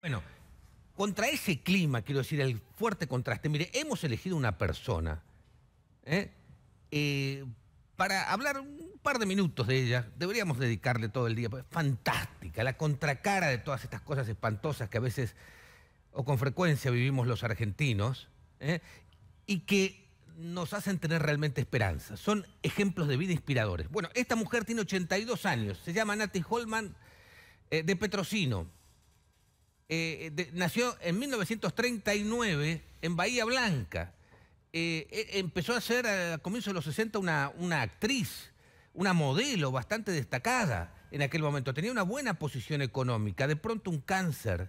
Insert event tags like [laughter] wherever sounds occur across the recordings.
Bueno, contra ese clima, quiero decir, el fuerte contraste, mire, hemos elegido una persona ¿eh? Eh, para hablar un par de minutos de ella, deberíamos dedicarle todo el día, pues, fantástica, la contracara de todas estas cosas espantosas que a veces o con frecuencia vivimos los argentinos, ¿eh? y que nos hacen tener realmente esperanza. Son ejemplos de vida inspiradores. Bueno, esta mujer tiene 82 años, se llama Nati Holman de Petrosino. Eh, nació en 1939 en Bahía Blanca. Eh, e, empezó a ser a comienzos de los 60 una, actriz, una modelo bastante destacada en aquel momento. Tenía una buena posición económica. De pronto un cáncer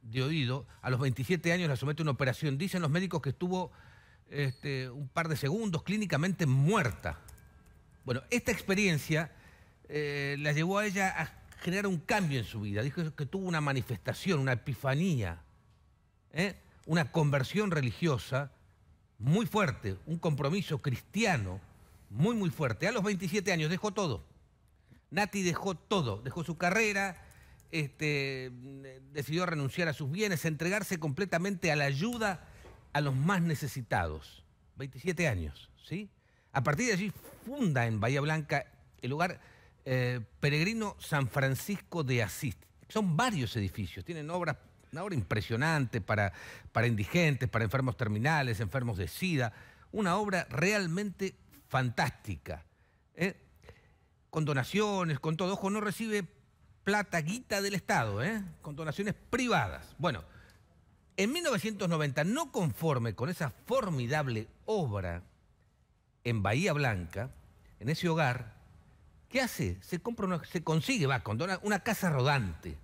de oído. A los 27 años la somete a una operación. Dicen los médicos que estuvo este, un par de segundos clínicamente muerta. Bueno, esta experiencia eh, la llevó a ella a generar un cambio en su vida. Dijo que tuvo una manifestación, una epifanía, ¿eh? una conversión religiosa muy fuerte, un compromiso cristiano muy, muy fuerte. A los 27 años dejó todo. Nati dejó todo, dejó su carrera, este, decidió renunciar a sus bienes, entregarse completamente a la ayuda a los más necesitados. 27 años, ¿sí? A partir de allí funda en Bahía Blanca el lugar eh, Peregrino San Francisco de Asís. Son varios edificios, tienen obras, una obra impresionante para, para indigentes, para enfermos terminales, enfermos de SIDA, una obra realmente fantástica. ¿eh? Con donaciones, con todo. Ojo, no recibe plata guita del Estado, ¿eh? con donaciones privadas. Bueno, en 1990, no conforme con esa formidable obra en Bahía Blanca, en ese hogar, ¿Qué hace? Se compra se consigue, va, con una casa rodante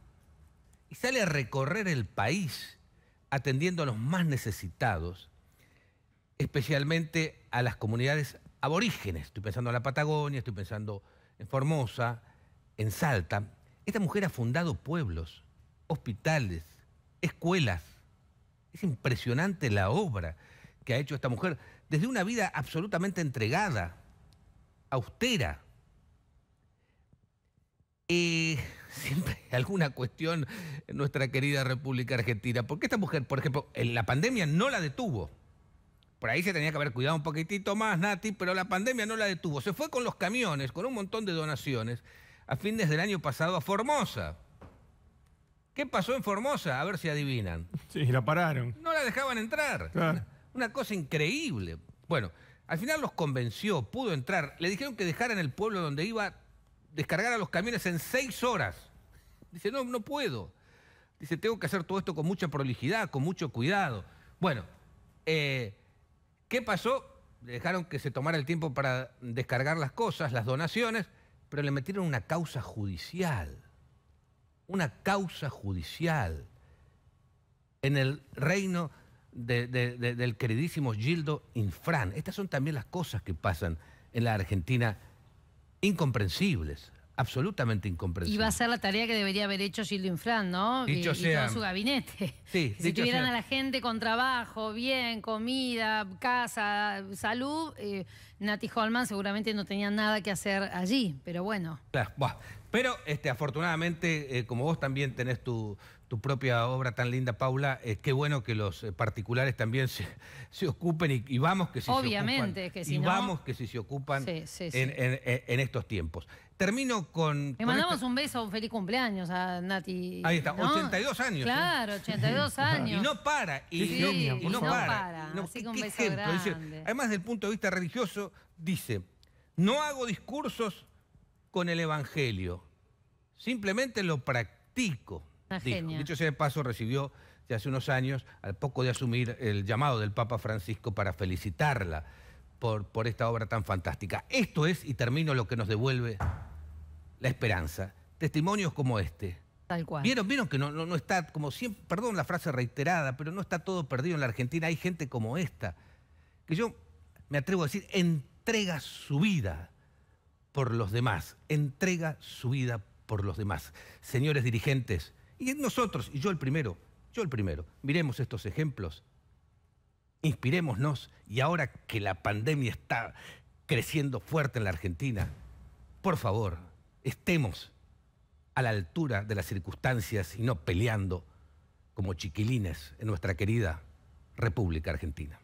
y sale a recorrer el país atendiendo a los más necesitados, especialmente a las comunidades aborígenes. Estoy pensando en la Patagonia, estoy pensando en Formosa, en Salta. Esta mujer ha fundado pueblos, hospitales, escuelas. Es impresionante la obra que ha hecho esta mujer desde una vida absolutamente entregada, austera, y siempre alguna cuestión en nuestra querida República Argentina. Porque esta mujer, por ejemplo, en la pandemia no la detuvo. Por ahí se tenía que haber cuidado un poquitito más, Nati, pero la pandemia no la detuvo. Se fue con los camiones, con un montón de donaciones, a fines del año pasado a Formosa. ¿Qué pasó en Formosa? A ver si adivinan. Sí, la pararon. No la dejaban entrar. Ah. Una, cosa increíble. Bueno, al final los convenció, pudo entrar. Le dijeron que dejaran el pueblo donde iba descargar a los camiones en seis horas. Dice, no, no puedo. Dice, tengo que hacer todo esto con mucha prolijidad, con mucho cuidado. Bueno, eh, ¿qué pasó? Dejaron que se tomara el tiempo para descargar las cosas, las donaciones, pero le metieron una causa judicial. Una causa judicial en el reino del queridísimo Gildo Infran. Estas son también las cosas que pasan en la Argentina incomprensibles, absolutamente incomprensibles. Y va a ser la tarea que debería haber hecho Gildo Infran, ¿no? y, sea, todo su gabinete. [laughs] si tuvieran a la gente con trabajo, bien, comida, casa, salud, eh, Nati Holman seguramente no tenía nada que hacer allí, pero bueno. pero este, afortunadamente, eh, como vos también tenés tu, propia obra tan linda, Paula, eh, qué bueno que los eh, particulares también se, [laughs] ocupen y, vamos que si Obviamente, se ocupan. Obviamente que si y vamos que si se ocupan En, estos tiempos. Termino con... Le mandamos un beso, un feliz cumpleaños a Nati. Ahí está, 82 años. Claro, 82 [laughs] años. y no para, y, y no, para además, del punto de vista religioso, dice, no hago discursos con el Evangelio, simplemente lo practico. Dicho ese de paso, recibió ya hace unos años, al poco de asumir el llamado del Papa Francisco para felicitarla por, por esta obra tan fantástica. Esto es, y termino lo que nos devuelve la esperanza, testimonios como este, Vieron, que no, está, como siempre, perdón la frase reiterada, pero no está todo perdido en la Argentina. Hay gente como esta, que yo me atrevo a decir, entrega su vida por los demás, entrega su vida por los demás. Señores dirigentes, y nosotros, y yo el primero, yo el primero, miremos estos ejemplos, inspirémonos, y ahora que la pandemia está creciendo fuerte en la Argentina, por favor, estemos a la altura de las circunstancias y no peleando como chiquilines en nuestra querida República Argentina.